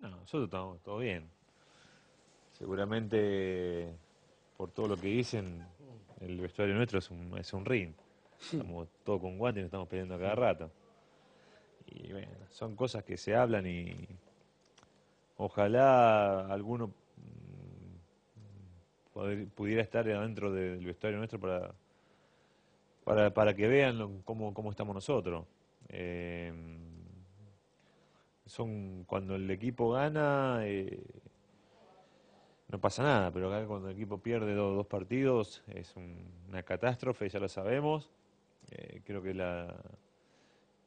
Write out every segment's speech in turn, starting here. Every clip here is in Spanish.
No, nosotros estamos todo bien. Seguramente, por todo lo que dicen, el vestuario nuestro es un, es un ring. Estamos todo con guantes y nos estamos peleando cada rato. Y son cosas que se hablan y ojalá alguno mm, pudiera estar adentro del vestuario nuestro para, para, para que vean cómo, cómo estamos nosotros. Eh, son cuando el equipo gana eh, no pasa nada, pero acá cuando el equipo pierde dos, partidos es una catástrofe, ya lo sabemos. Eh, creo que la,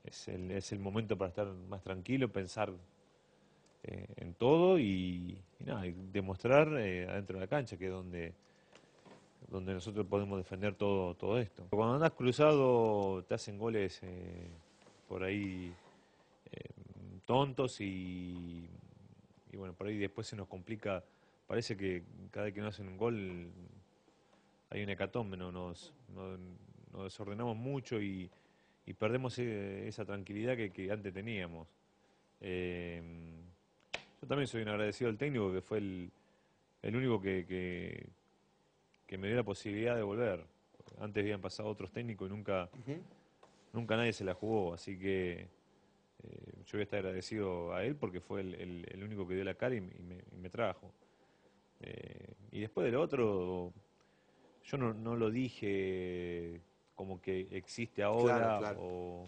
es, el, es el momento para estar más tranquilo, pensar eh, en todo y, demostrar adentro de la cancha que es donde donde nosotros podemos defender todo, todo esto. Cuando andas cruzado, te hacen goles por ahí tontos y, y, bueno, por ahí después se nos complica, parece que cada vez que nos hacen un gol hay un hecatombe, ¿no? nos, desordenamos mucho y, perdemos e, esa tranquilidad que, antes teníamos. Em, yo también soy un agradecido al técnico que fue el, único que, que, me dio la posibilidad de volver. Antes habían pasado otros técnicos y nunca, nunca nadie se la jugó, así que eh, yo voy a estar agradecido a él porque fue el, único que dio la cara y, me, trajo. Eh, y después del otro, yo no, lo dije como que existe ahora o...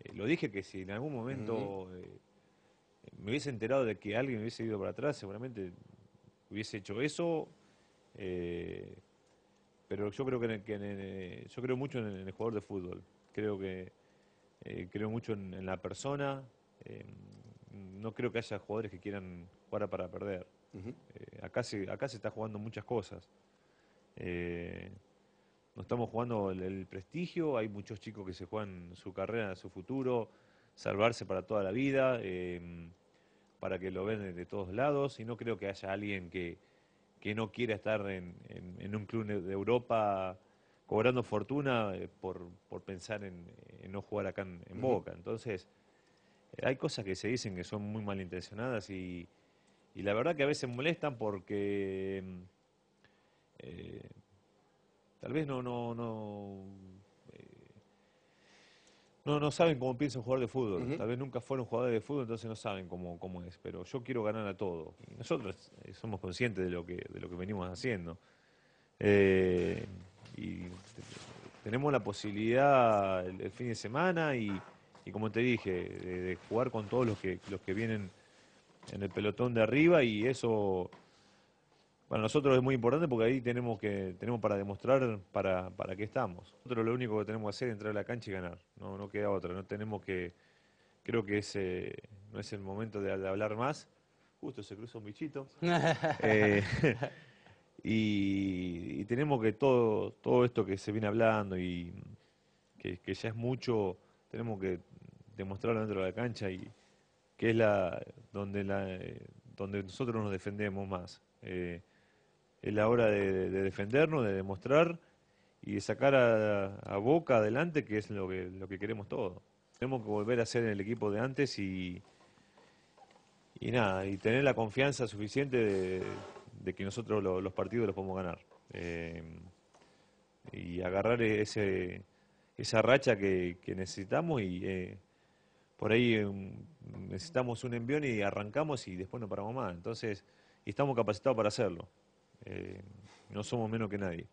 Eh, lo dije que si en algún momento me hubiese enterado de que alguien hubiese ido para atrás, seguramente hubiese hecho eso. pero yo creo que, yo creo mucho en el, en el jugador de fútbol. Creo que eh, creo mucho en, la persona. Em, no creo que haya jugadores que quieran jugar para perder. Eh, acá, se, acá se está jugando muchas cosas. Eh, no estamos jugando el, prestigio, hay muchos chicos que se juegan su carrera, su futuro, salvarse para toda la vida, em, para que lo ven de todos lados, y no creo que haya alguien que, no quiera estar en, un club de Europa cobrando fortuna por pensar en, eh, no jugar acá en, Boca. Entonces, eh, hay cosas que se dicen que son muy malintencionadas y, la verdad que a veces molestan porque mm, eh, tal vez no, no, no, no, no saben cómo piensa un jugador de fútbol. Tal vez nunca fueron jugadores de fútbol, entonces no saben cómo, cómo es. Pero yo quiero ganar a todo. nosotros somos conscientes de lo que, de lo que venimos haciendo. y tenemos la posibilidad el, fin de semana y, como te dije, de, jugar con todos los que, los que vienen en el pelotón de arriba y eso para nosotros es muy importante porque ahí tenemos que tenemos para demostrar para, qué estamos. Nosotros lo único que tenemos que hacer es entrar a la cancha y ganar, no, no queda otra, no tenemos que, creo que ese no es el momento de, hablar más. Justo se cruza un bichito. Eh, y, tenemos que todo, todo esto que se viene hablando y que, ya es mucho, tenemos que demostrarlo dentro de la cancha y que es la donde eh, donde nosotros nos defendemos más. Eh, es la hora de, defendernos, de demostrar y de sacar a, Boca adelante, que es lo que, lo que queremos todos. Tenemos que volver a ser en el equipo de antes y, y nada, y tener la confianza suficiente de, de que nosotros los partidos los podemos ganar. Eh, y agarrar ese, esa racha que, necesitamos y eh, por ahí em, necesitamos un envión y arrancamos y después no paramos más. Entonces, estamos capacitados para hacerlo. Eh, no somos menos que nadie.